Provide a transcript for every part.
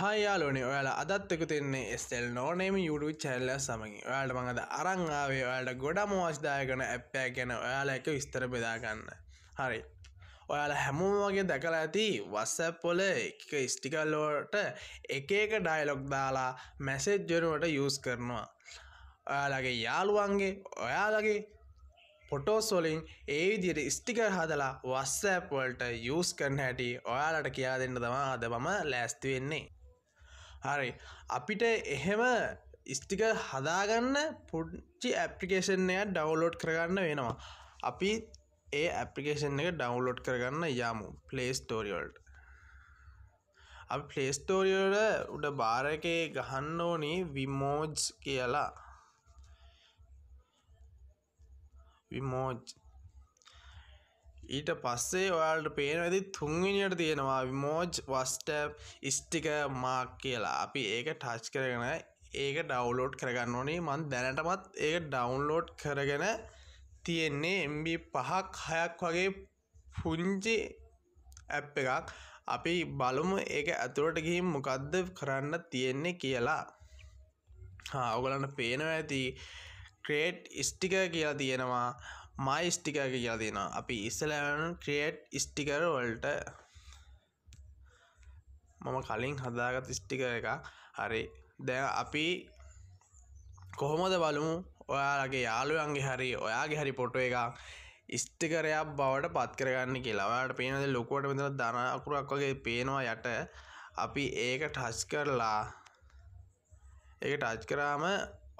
හයාලනේ ඔයාලා අදත් එක තින්නේ ස්තෙල් නෝනේම යුඩු චැල්ල සමඟ ඔයාට මඟද අරංආාවේ ඔයාට ගොඩම වාස්දායකන ඇප්පෑ ගැන ඔයාලා එක විස්තර බෙදාගන්න හරි ඔයාල හැමෝම වගේ දැකලා ඇති වස්සපොල එක ස්ටිකල්ලෝට එක එක ඩයිලොක් දාලා මැසෙජ්ජනුවට යස් කරනවා ඔයාලගේ යාළුවන්ගේ ඔයාලගේ පොටෝස්වලින් ඒ විදියට ස්ටිකර් හදලා වස්සඇප්වලට යස් කරන හැටි ඔයාලට කියා දෙන්න තමා අද මම ලෑස්ති වෙන්නේ හරි අපිට එහෙම ස්ටික හදාගන්න පුච්චි ඇප්ලිකේෂන් එක ඩවලෝඩ් කරගන්න වෙනවා අපි ඒ ඇපලිකේෂන් එක ඩවන්ලෝඩ් කරගන්න යාමු පලේස්ටෝරියල්ට අප පලේස්ටෝරියෝඩ උඩ බාර එක ගහන්න ඕනි විමෝජ් කියලා විමෝජ් ඊට පස්සේ ඔයාලට පේනවැදි තුන්විනියට තියෙනවා විමෝජ් වස්ටැප් ස්ටික මාක් කියලා අපි ඒක ටච් කරගෙන ඒක ඩවලෝඩ් කරගන්න ඕනේ මන් දැනටමත් ඒක ඩවන්ලෝඩ් කරගෙන තියෙන්නේ එම්බ පහක් හයක් වගේ පුංචි ඇප් එකක් අපි බලමු ඒක ඇතුළට ගිහින් මොකක්ද කරන්න තියෙන්නේ කියලා ඔගලන්න පේනව ඇති ක්‍රේට් ස්ටික කියලා තියෙනවා මයි ස්ටිකක කියලදින අපි ඉස්සලෑන ක්‍රියට් ස්ටිකර වල්ට මම කලින් හදාගත් ස්ටික එක හරි දැ අපි කොහොමද බලමු ඔයාලගේ යාළුවන්ගේ හරි ඔයාගේ හරි පොටුව එක ස්ටිකරයක් බවට පත් කරගන්න කියලාවට පේනද ලොකුවට මෙතර දනකුරක් වගේ පේනවා යට අපි ඒක ටස් කරලා ඒ ටච් කරාම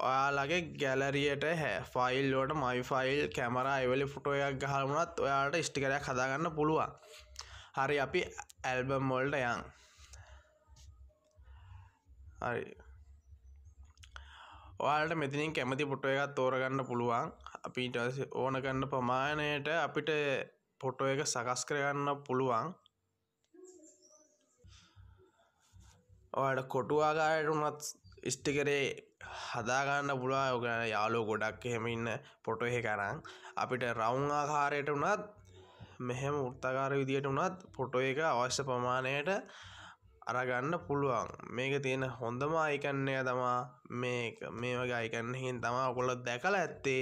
ඔයාලගේ ගැලරියට හැ ෆයිල්ලෝට මයිෆයිල් කැමරා එවලි ෆොටෝයක් ගහල්මුණත් ඔයාට ස්ටිකරයක් හදාගන්න පුළුවන් හරි අපි ඇල්බම්මොල්ට යන් හරි ඔයාට මෙතිනින් කැමති පොටෝ එකත් තෝරගන්න පුළුවන් අපිට ඕන ගන්න ප්‍රමාණයට අපිට පොටෝ එක සකස් කරගන්න පුළුවන් ඔයාට කොටුවාගායට වනත් ස්ටිකරේ හදාගන්න පුලා ඔගන යාලෝ ගොඩක් එහෙම ඉන්න පොට එහෙ කරං අපිට රවුන් ආකාරයට වනත් මෙහෙම උත්තකාර විදියට වනත් පොටෝ එක අවශ්‍ය ප්‍රමාණයට අරගන්න පුළුවන් මේක තියෙන හොඳම අයිකන්නය තමා මේ මේ වගේ අයිකන්නහින් තමා ඔකොල දැකල ඇත්තේ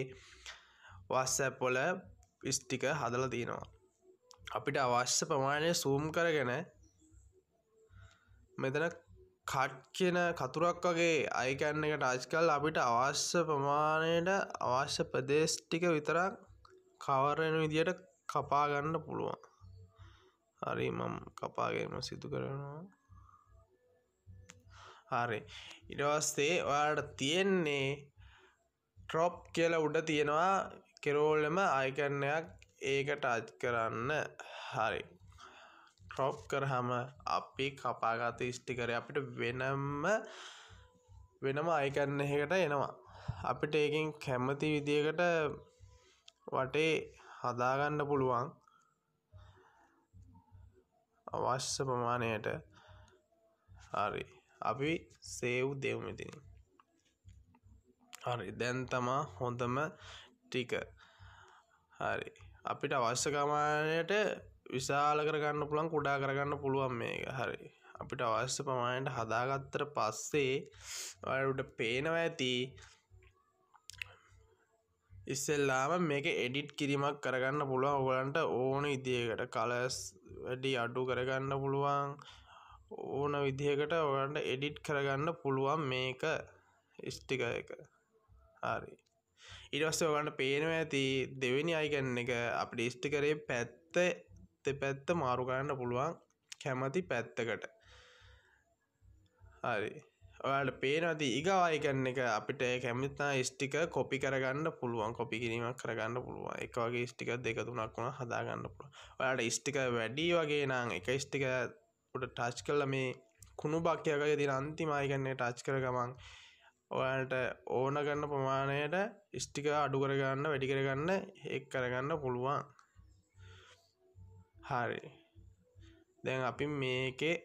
වස්සැපොල ස්ටික හදල තියෙනවා අපිට අවශ්‍ය ප්‍රමාණය සූම් කරගෙන මෙතන කට් කියන කතුරක් වගේ අයිකැන්න එකට අජ්කල් අපිට අවශ්‍ය ප්‍රමාණයට අවශ්‍ය ප්‍රදේශ් ටික විතරක් කවරෙන විදියට කපාගන්න පුළුවන් හරි මම් කපාගේම සිදු කරනවා හරි ඉඩවස්සේ ඔයාට තියෙන්නේ ට්‍රොප් කියල උඩ තියෙනවා කෙරෝල්ලම අයිකන්නයක් ඒකට අජ් කරන්න හරි ක්‍රෝප් කරහම අපි කපාගත ස්ටිකර අපිට වෙනම්ම වෙනම අයකරන්න එකට එනවා අපිට ඒකින් කැමති විදිකට වටේ හදාගන්න පුළුවන් අවශ්‍ය ප්‍රමාණයට හරි අපි සේව් දෙවමිතින් හරි දැන් තමා හොඳම ටික හරි අපිට අවශ්‍යකමානයට විශාල කරගන්න පුළන් කුඩා කරගන්න පුළුවන් මේක හරි අපිට අවශ්‍ය පමණයට හදාගත්තර පස්සේ වඩ පේනවා ඇති ඉස්සෙල්ලාම මේක එඩිට් කිරීමක් කරගන්න පුළුවන් ඔගලන්ට ඕන ඉදිකට කලස් වැඩි අඩු කරගන්න පුළුවන් ඕන විදිහකට ඔගන්ට එඩිට් කරගන්න පුළුවන් මේක ස්ටික එක හරි ඉරස්ස ඔගන්ට පේනවා ඇති දෙවෙනි අයිගන්න එක අපිට ස්ටිකරේ පැත්තේ දෙපැත්ත මාරුගන්න පුළුවන් කැමති පැත්තකට හරි ඔයාට පේනද ඉගවායිකන්න එක අපිට කැමිත්නා ස්ටික කොපි කරගන්න පුළුවන් කොපි කිරීමක් කරගන්න පුළුවන් එක වගේ ස්ටික දෙක තුනක් වුණ හදාගන්න පුළුව ඔයාට ස්ටික වැඩි වගේ නම් එක ස්ටික උට ටච් කල්ල මේ කුණු බක්්‍යකය දි අන්තිමයිගන්නේ ටච් කර ගමන් ඔයාට ඕන ගන්න ප්‍රමාණයට ස්ටික අඩු කරගන්න වැඩි කරගන්න එක් කරගන්න පුළුවන් හරි දැන් අපි මේකේ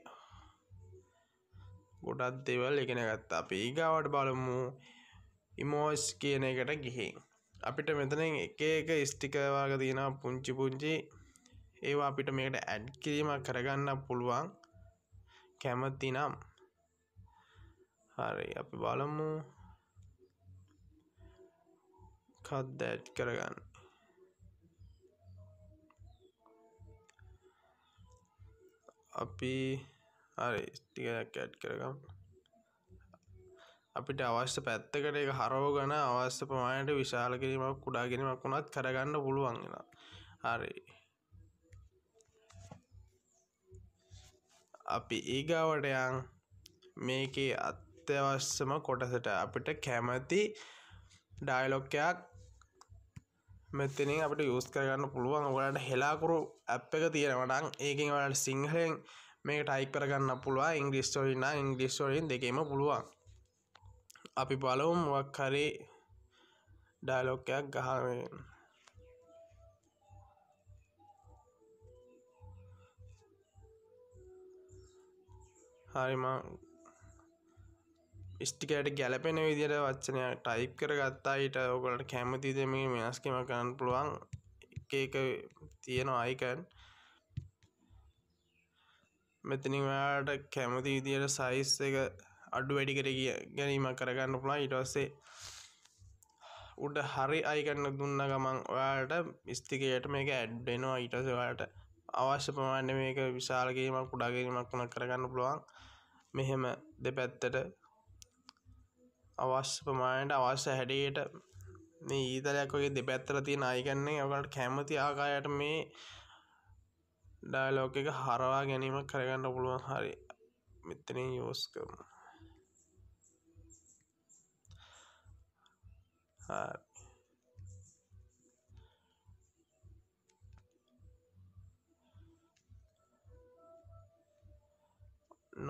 ගොඩක් දේවල් ඉගෙන ගත්තා අපි ඊගාවට බලමු ඉමෝස් කියන එකට ගිහින් අපිට මෙතන එක එක ස්ටිකර් වර්ග තියෙනවා පුංචි පුංචි ඒවා අපිට මේකට ඇඩ් කිරීමක් කරගන්න පුළුවන් කැමතිනම් හරි අපි බලමු කද්ද ඇඩ් කරගන්න අපි හරි ටිකක් ඇඩ් කරගමු. අපිට අවශ්‍ය පැත්තකට ඒක හරව ගන අවශ්‍ය ප්‍රමාණයට විශාල කිරීමක් කුඩා කිරීමක් වුණත් කරගන්න පුළුවන් වෙනවා. හරි. අපි ඊගාවට යන් මේකේ අත්‍යවශ්‍යම කොටසට අපිට කැමති ඩයලොග් එකක් මෙතනින් අපට යෝස් කරගන්න පුළුවන් ඔයාට හෙලාකුරු ඇප් එක තියෙනවනම් ඒකින් ඔයාට සිංහලෙන් මේක ටයිප් කරගන්න පුළුවන් ඉංග්‍රිස්ටෝරින්න ඉංග්‍රිස්ටෝරින් දෙකේම පුළුවන් අපි බලවුම් වක් හරි ඩයිලොක්කයක් ගහවෙන් හරිමං ස්ටිකට ගැලපෙන විදිර වචනය ටයිප් කර ගත්තා හිට ඔකොලට කැමතිද මේ වෙනස්කම කරන්න පුළුවන් එක තියෙන අයිකන් මෙතනි ඔයාට කැමති විදියට සයිස් එක අඩු වැඩි කර ගැනීම කරගන්න පුළා ඉටවස්සේ උඩ හරි අයිකන්න දුන්න ගමන් ඔයාට ස්තිකයට මේක ඇඩ්ඩෙනවා ඉටස ඔයාට අවශ්‍ය ප්‍රමාණ්ඩ මේක විශාලගේීමක් උඩාගැනීමක් වුණ කරගන්න පුළුවන් මෙහෙම දෙපැත්තට අවශ්‍ය ප්‍රමාණයට අවශ්‍ය හැඩයට මේ ඊතලයක් වගේ දෙපැත්තට තියෙන අයගන්නේ ඔයාලට කැමති ආකාරයට මේ ඩයලොග් එක හරවා ගැනීමක් කරගන්න පුළුවන් හරි මෙතනින් යූස් කරමු හරි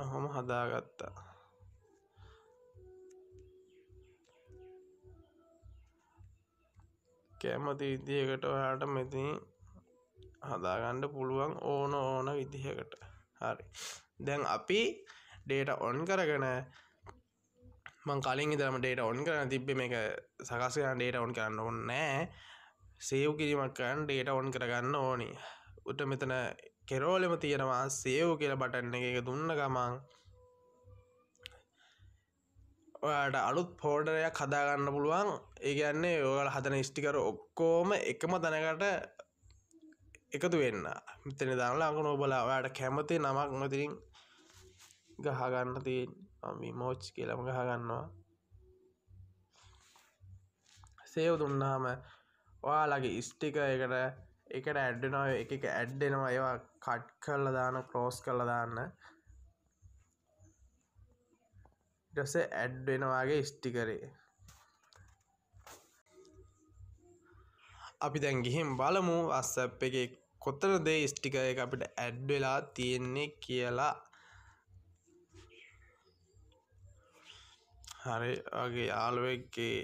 නොහොම හදාගත්තා කැමති විදිහකට ඔයාට මෙතින් හදාගන්න පුළුවන් ඕන ඕන විදිහකට හරි දැන් අපි ඩේට ඔන් කරගෙන මං කලින් ඉදරම ඩේට ඔන් කරන තිබ්බ මේක සකස් කරන ඩේට ඔන් කරන්න ඕනේ නෑ සේව් කිරීමක් කරන්න ඩේට ඔන් කරගන්න ඕනි උට මෙතන කෙරෝලෙම තියෙනවා සේව් කියලා බටන් එක දුන්න ගමන් ඔයාට අලුත් පෝඩරයක් හදාගන්න පුළුවන් ඒගන්නේ ඔයල හදන ස්ටිකර ඔක්කෝම එකම තැනකට එකතු වෙන්න මෙතන දාලා අග නොබලා ඔයාට කැමති නමක් මතිරින් ගහගන්න තියෙන් මෝච් කියලම ගහගන්නවා සේව දුන්නාම ඔයාලගේ ස්ටික එකට එකට ඇඩ්ඩනව එක ඇඩ්ඩෙනවා ඒවා කට් කරල දාන ක්‍රෝස් කරල දාන්න ඉටස ඇඩ්වෙනවාගේ ස්ටිකරේ අපි දැන් ගිහිම් බලමු අස්සප් එක කොතර දේ ස්ටික එක අපිට ඇඩ්වෙලා තියෙන්නේ කියලා හරි වගේ යාළුවෙක්ගේ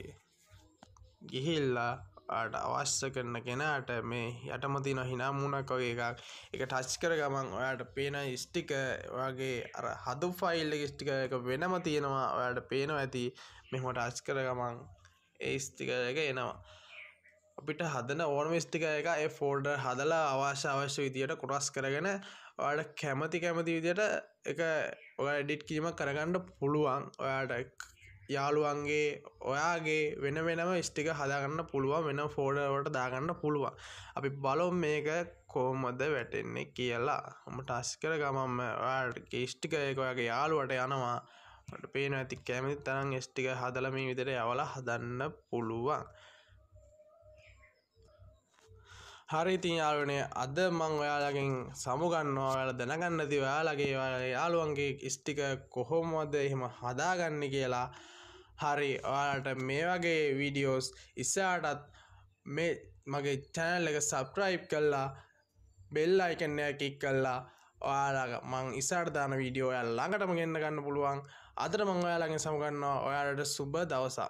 ගිහිල්ලා අට අවශ්‍ය කරන කෙනාට මේ යටම තියෙන හිනා මුණක් වගේ එකක් ඒක ටච් කර ගමන් ඔයාට පේන ස්ටික වගේ අර හදු ෆයිල් එක ස්ටික එක වෙනම තියෙනවා ඔයාට පේනවා ඇති මෙහෙම ටච් කර ගමන් ඒ ස්ටික එක එනවා අපිට හදන ඕනම ස්ටික එක ඒ ෆෝල්ඩර් හදලා අවශ්‍ය අවශ්‍ය විදියට කොටස් කරගෙන ඔයාට කැමති කැමති විදියට එක ඔයා එඩිට් කිරීමක් කරගන්න පුළුවන් ඔයාට යාළුවන්ගේ ඔයාගේ වෙන වෙනම ස්ටික හදාගන්න පුළුවන් වෙන ෆෝඩවට දාගන්න පුළුවන් අපි බලොම් මේක කෝමද වැටෙන්නේ කියලා හම ටස් කර ගමම ස්ටික ඒකොයාගේ යාළුවට යනවා පේන ඇති කැමති තරම් ස්ටික හදලමී විදිර යවල හදන්න පුළුවන් හරි ඉතින් යාළුවනේ අද මං ඔයාලගෙන් සමුගන්නවා ඔයාලා දැනගන්න ඇති ඔයාලගේ යාළුවන්ගේ ස්ටික කොහොමද එහෙම හදාගන්න කියලා හරි ඔයාලට මේ වගේ වීඩියෝස් ඉස්සාටත් මේ මගේ චැනල් එක සබ්‍රයිප් කල්ලා බෙල්ල අයිකන්නය කික් කල්ලා ඔයාලා මං ඉසාර්ධාන වීඩියෝ ඔයා ළඟටම ගෙන්න්න ගන්න පුළුවන් අතර මං ඔයාලගේ සමගන්නවා ඔයාලට සුබ දවසා